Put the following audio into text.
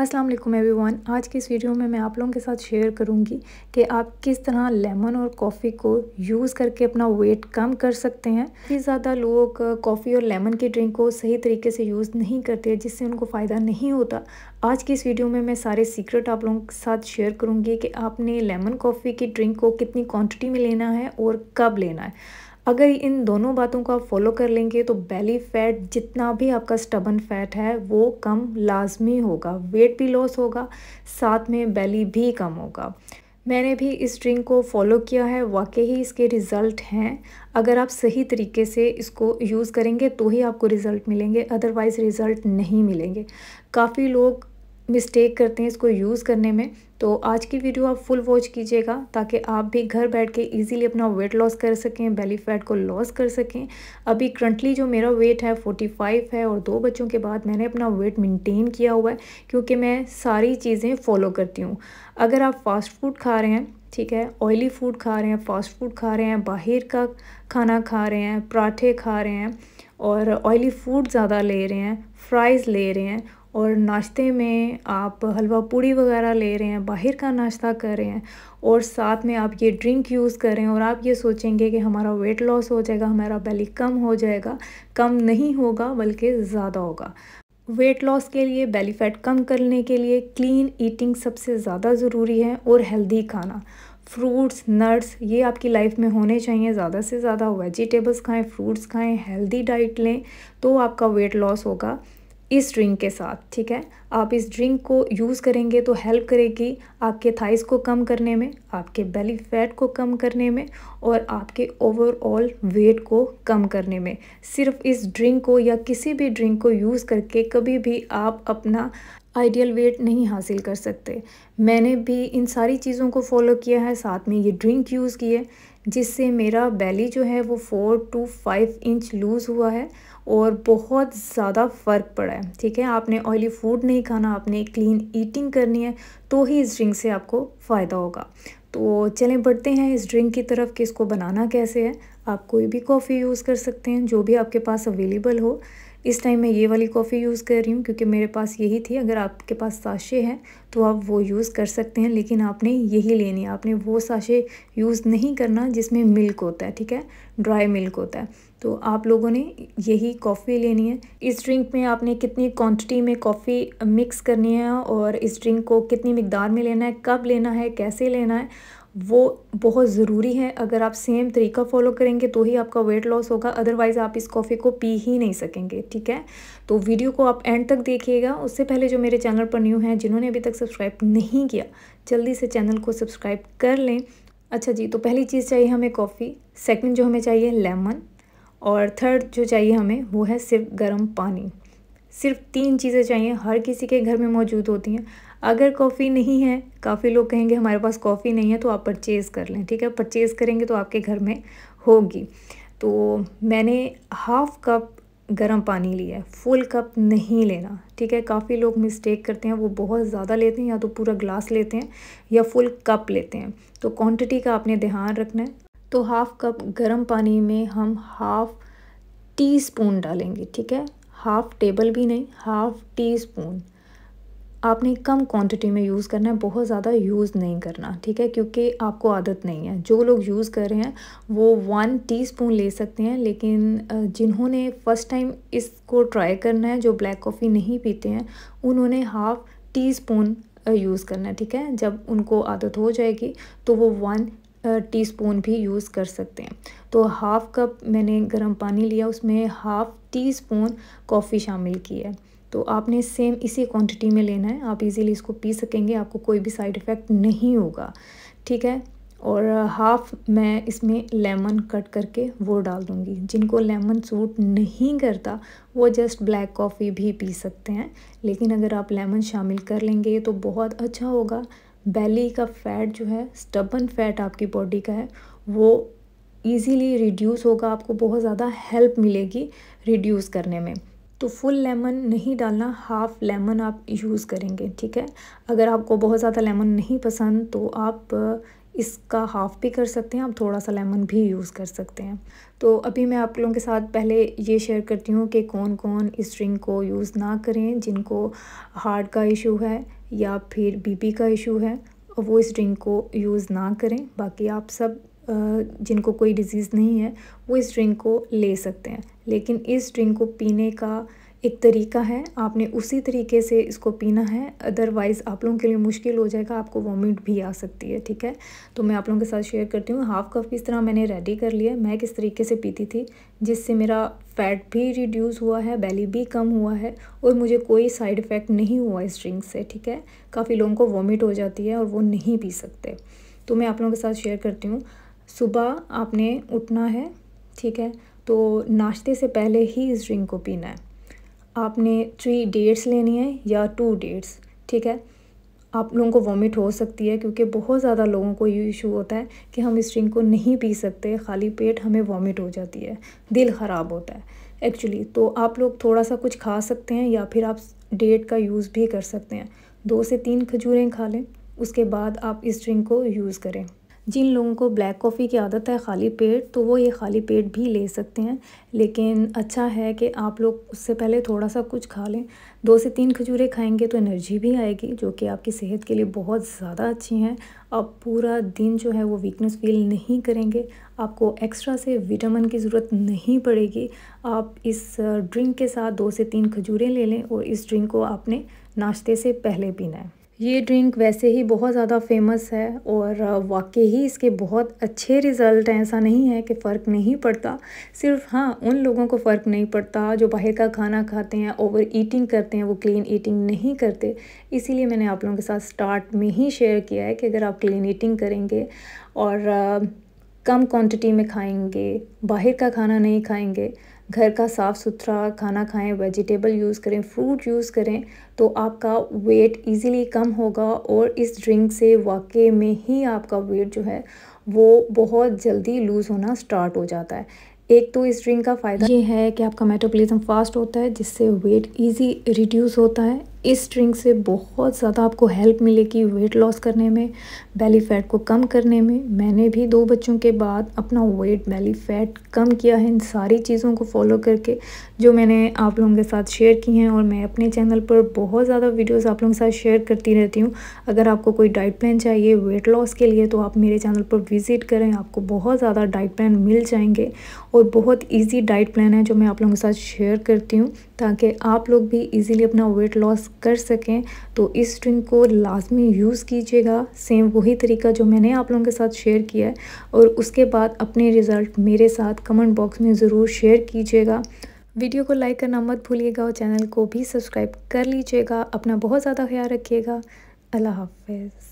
अस्सलाम वालेकुम एवरीवन आज की इस वीडियो में मैं आप लोगों के साथ शेयर करूंगी कि आप किस तरह लेमन और कॉफ़ी को यूज़ करके अपना वेट कम कर सकते हैं ये ज़्यादा लोग कॉफ़ी और लेमन की ड्रिंक को सही तरीके से यूज़ नहीं करते जिससे उनको फ़ायदा नहीं होता आज की इस वीडियो में मैं सारे सीक्रेट आप लोगों के साथ शेयर करूँगी कि आपने लेमन कॉफ़ी की ड्रिंक को कितनी क्वान्टिटी में लेना है और कब लेना है अगर इन दोनों बातों को आप फॉलो कर लेंगे तो बेली फैट जितना भी आपका स्टबन फैट है वो कम लाजमी होगा वेट भी लॉस होगा साथ में बेली भी कम होगा मैंने भी इस ड्रिंक को फॉलो किया है वाकई ही इसके रिज़ल्ट हैं अगर आप सही तरीके से इसको यूज़ करेंगे तो ही आपको रिज़ल्ट मिलेंगे अदरवाइज़ रिज़ल्ट नहीं मिलेंगे काफ़ी लोग मिस्टेक करते हैं इसको यूज़ करने में तो आज की वीडियो आप फुल वॉच कीजिएगा ताकि आप भी घर बैठ के इजीली अपना वेट लॉस कर सकें बेली फैट को लॉस कर सकें अभी करंटली जो मेरा वेट है 45 है और दो बच्चों के बाद मैंने अपना वेट मेंटेन किया हुआ है क्योंकि मैं सारी चीज़ें फॉलो करती हूँ अगर आप फास्ट फूड खा रहे हैं ठीक है ऑयली फूड खा रहे हैं फास्ट फूड खा रहे हैं बाहर का खाना खा रहे हैं पराठे खा रहे हैं और ऑयली फूड ज़्यादा ले रहे हैं फ्राइज़ ले रहे हैं और नाश्ते में आप हलवा पूड़ी वगैरह ले रहे हैं बाहर का नाश्ता कर रहे हैं और साथ में आप ये ड्रिंक यूज़ कर रहे हैं और आप ये सोचेंगे कि हमारा वेट लॉस हो जाएगा हमारा बैली कम हो जाएगा कम नहीं होगा बल्कि ज़्यादा होगा वेट लॉस के लिए बेली फैट कम करने के लिए क्लीन ईटिंग सबसे ज़्यादा ज़रूरी है और हेल्दी खाना फ्रूट्स नट्स ये आपकी लाइफ में होने चाहिए ज़्यादा से ज़्यादा वेजिटेबल्स खाएं फ्रूट्स खाएं हेल्दी डाइट लें तो आपका वेट लॉस होगा इस ड्रिंक के साथ ठीक है आप इस ड्रिंक को यूज़ करेंगे तो हेल्प करेगी आपके थाइस को कम करने में आपके बेली फैट को कम करने में और आपके ओवरऑल वेट को कम करने में सिर्फ इस ड्रिंक को या किसी भी ड्रिंक को यूज़ करके कभी भी आप अपना आइडियल वेट नहीं हासिल कर सकते मैंने भी इन सारी चीज़ों को फॉलो किया है साथ में ये ड्रिंक यूज़ किए जिससे मेरा बैली जो है वो four to five inch loose हुआ है और बहुत ज़्यादा फ़र्क पड़ा है ठीक है आपने ऑयली फूड नहीं खाना आपने क्लीन ईटिंग करनी है तो ही इस ड्रिंक से आपको फ़ायदा होगा तो चलें बढ़ते हैं इस ड्रिंक की तरफ कि इसको बनाना कैसे है आप कोई भी कॉफ़ी यूज़ कर सकते हैं जो भी आपके पास अवेलेबल हो इस टाइम मैं ये वाली कॉफ़ी यूज़ कर रही हूँ क्योंकि मेरे पास यही थी अगर आपके पास साशे हैं तो आप वो यूज़ कर सकते हैं लेकिन आपने यही लेनी है आपने वो साशे यूज़ नहीं करना जिसमें मिल्क होता है ठीक है ड्राई मिल्क होता है तो आप लोगों ने यही कॉफ़ी लेनी है इस ड्रिंक में आपने कितनी क्वांटिटी में कॉफ़ी मिक्स करनी है और इस ड्रिंक को कितनी मकदार में लेना है कब लेना है कैसे लेना है वो बहुत ज़रूरी है अगर आप सेम तरीका फॉलो करेंगे तो ही आपका वेट लॉस होगा अदरवाइज़ आप इस कॉफ़ी को पी ही नहीं सकेंगे ठीक है तो वीडियो को आप एंड तक देखिएगा उससे पहले जो मेरे चैनल पर न्यू हैं जिन्होंने अभी तक सब्सक्राइब नहीं किया जल्दी से चैनल को सब्सक्राइब कर लें अच्छा जी तो पहली चीज़ चाहिए हमें कॉफ़ी सेकेंड जो हमें चाहिए लेमन और थर्ड जो चाहिए हमें वो है सिर्फ गर्म पानी सिर्फ तीन चीज़ें चाहिए हर किसी के घर में मौजूद होती हैं अगर कॉफ़ी नहीं है काफ़ी लोग कहेंगे हमारे पास कॉफ़ी नहीं है तो आप परचेज़ कर लें ठीक है परचेज़ करेंगे तो आपके घर में होगी तो मैंने हाफ़ कप गर्म पानी लिया है फुल कप नहीं लेना ठीक है काफ़ी लोग मिस्टेक करते हैं वो बहुत ज़्यादा लेते हैं या तो पूरा ग्लास लेते हैं या फुल कप लेते हैं तो क्वांटिटी का आपने ध्यान रखना है तो हाफ़ कप गर्म पानी में हम हाफ़ टी स्पून डालेंगे ठीक है हाफ़ टेबल भी नहीं हाफ़ टी स्पून आपने कम क्वांटिटी में यूज़ करना है बहुत ज़्यादा यूज़ नहीं करना ठीक है क्योंकि आपको आदत नहीं है जो लोग यूज़ कर रहे हैं वो वन टीस्पून ले सकते हैं लेकिन जिन्होंने फ़र्स्ट टाइम इसको ट्राई करना है जो ब्लैक कॉफ़ी नहीं पीते हैं उन्होंने हाफ़ टी स्पून यूज़ करना है ठीक है जब उनको आदत हो जाएगी तो वो वन स्पून भी यूज़ कर सकते हैं तो हाफ़ कप मैंने गर्म पानी लिया उसमें हाफ़ टी स्पून कॉफ़ी शामिल की है तो आपने सेम इसी क्वांटिटी में लेना है आप इजीली इसको पी सकेंगे आपको कोई भी साइड इफ़ेक्ट नहीं होगा ठीक है और हाफ़ मैं इसमें लेमन कट करके वो डाल दूँगी जिनको लेमन सूट नहीं करता वो जस्ट ब्लैक कॉफ़ी भी पी सकते हैं लेकिन अगर आप लेमन शामिल कर लेंगे तो बहुत अच्छा होगा बैली का फैट जो है स्टबन फैट आपकी बॉडी का है वो ईज़िली रिड्यूस होगा आपको बहुत ज़्यादा हेल्प मिलेगी रिड्यूस करने में तो फुल लेमन नहीं डालना हाफ़ लेमन आप यूज़ करेंगे ठीक है अगर आपको बहुत ज़्यादा लेमन नहीं पसंद तो आप इसका हाफ़ भी कर सकते हैं आप थोड़ा सा लेमन भी यूज़ कर सकते हैं तो अभी मैं आप लोगों के साथ पहले ये शेयर करती हूँ कि कौन कौन इस ड्रिंक को यूज़ ना करें जिनको हार्ट का इशू है या फिर बीपी का इशू है वो इस ड्रिंक को यूज़ ना करें बाकी आप सब जिनको कोई डिजीज़ नहीं है वो इस ड्रिंक को ले सकते हैं लेकिन इस ड्रिंक को पीने का एक तरीका है आपने उसी तरीके से इसको पीना है अदरवाइज़ आप लोगों के लिए मुश्किल हो जाएगा आपको वॉमिट भी आ सकती है ठीक है तो मैं आप लोगों के साथ शेयर करती हूँ हाफ़ कप किस तरह मैंने रेडी कर लिया मैं किस तरीके से पीती थी जिससे मेरा फैट भी रिड्यूस हुआ है बैली भी कम हुआ है और मुझे कोई साइड इफ़ेक्ट नहीं हुआ इस ड्रिंक से ठीक है काफ़ी लोगों को वॉमिट हो जाती है और वो नहीं पी सकते तो मैं आप लोगों के साथ शेयर करती हूँ सुबह आपने उठना है ठीक है तो नाश्ते से पहले ही इस ड्रिंक को पीना है आपने थ्री डेट्स लेनी है या टू डेट्स ठीक है आप लोगों को वॉमिट हो सकती है क्योंकि बहुत ज़्यादा लोगों को ये इशू होता है कि हम इस ड्रिंक को नहीं पी सकते खाली पेट हमें वॉमिट हो जाती है दिल ख़राब होता है एक्चुअली तो आप लोग थोड़ा सा कुछ खा सकते हैं या फिर आप डेट का यूज़ भी कर सकते हैं दो से तीन खजूरें खा लें उसके बाद आप इस ड्रिंक को यूज़ करें जिन लोगों को ब्लैक कॉफ़ी की आदत है खाली पेट तो वो ये खाली पेट भी ले सकते हैं लेकिन अच्छा है कि आप लोग उससे पहले थोड़ा सा कुछ खा लें दो से तीन खजूरें खाएंगे तो एनर्जी भी आएगी जो कि आपकी सेहत के लिए बहुत ज़्यादा अच्छी हैं आप पूरा दिन जो है वो वीकनेस फील नहीं करेंगे आपको एक्स्ट्रा से विटामिन की ज़रूरत नहीं पड़ेगी आप इस ड्रिंक के साथ दो से तीन खजूरें ले लें और इस ड्रिंक को आपने नाश्ते से पहले पीना है ये ड्रिंक वैसे ही बहुत ज़्यादा फेमस है और वाकई ही इसके बहुत अच्छे रिज़ल्ट हैं ऐसा नहीं है कि फ़र्क नहीं पड़ता सिर्फ हाँ उन लोगों को फ़र्क नहीं पड़ता जो बाहर का खाना खाते हैं ओवर ईटिंग करते हैं वो क्लीन ईटिंग नहीं करते इसीलिए मैंने आप लोगों के साथ स्टार्ट में ही शेयर किया है कि अगर आप क्लीन ईटिंग करेंगे और कम क्वान्टिटी में खाएंगे बाहर का खाना नहीं खाएँगे घर का साफ़ सुथरा खाना खाएं वेजिटेबल यूज़ करें फ्रूट यूज़ करें तो आपका वेट इजीली कम होगा और इस ड्रिंक से वाकई में ही आपका वेट जो है वो बहुत जल्दी लूज़ होना स्टार्ट हो जाता है एक तो इस ड्रिंक का फ़ायदा ये है कि आपका मेटाबॉलिज्म फास्ट होता है जिससे वेट इजी रिड्यूस होता है इस ड्रिंक से बहुत ज़्यादा आपको हेल्प मिलेगी वेट लॉस करने में बेली फ़ैट को कम करने में मैंने भी दो बच्चों के बाद अपना वेट बेली फ़ैट कम किया है इन सारी चीज़ों को फॉलो करके जो मैंने आप लोगों के साथ शेयर की हैं और मैं अपने चैनल पर बहुत ज़्यादा वीडियोस आप लोगों के साथ शेयर करती रहती हूँ अगर आपको कोई डाइट प्लान चाहिए वेट लॉस के लिए तो आप मेरे चैनल पर विज़िट करें आपको बहुत ज़्यादा डाइट प्लान मिल जाएंगे और बहुत ईजी डाइट प्लान है जो मैं आप लोगों के साथ शेयर करती हूँ ताकि आप लोग भी ईज़िली अपना वेट लॉस कर सकें तो इस स्ट्रिंग को लाजमी यूज़ कीजिएगा सेम वही तरीका जो मैंने आप लोगों के साथ शेयर किया है और उसके बाद अपने रिज़ल्ट मेरे साथ कमेंट बॉक्स में ज़रूर शेयर कीजिएगा वीडियो को लाइक करना मत भूलिएगा और चैनल को भी सब्सक्राइब कर लीजिएगा अपना बहुत ज़्यादा ख्याल रखिएगा अल्लाह हाफिज़